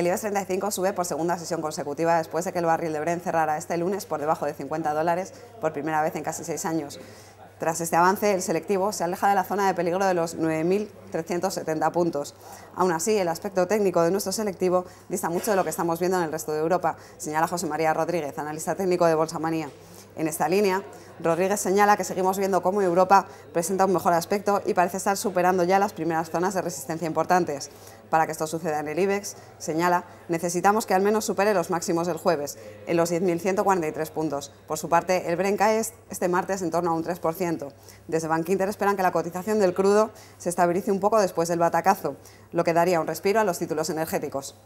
El IBEX 35 sube por segunda sesión consecutiva después de que el barril de Brent cerrara este lunes por debajo de 50 dólares por primera vez en casi seis años. Tras este avance, el selectivo se aleja de la zona de peligro de los 9.370 puntos. Aún así, el aspecto técnico de nuestro selectivo dista mucho de lo que estamos viendo en el resto de Europa, señala José María Rodríguez, analista técnico de Bolsa Manía. En esta línea, Rodríguez señala que seguimos viendo cómo Europa presenta un mejor aspecto y parece estar superando ya las primeras zonas de resistencia importantes. Para que esto suceda en el IBEX, señala, necesitamos que al menos supere los máximos del jueves, en los 10.143 puntos. Por su parte, el Bren cae este martes en torno a un 3%. Desde Bank esperan que la cotización del crudo se estabilice un poco después del batacazo, lo que daría un respiro a los títulos energéticos.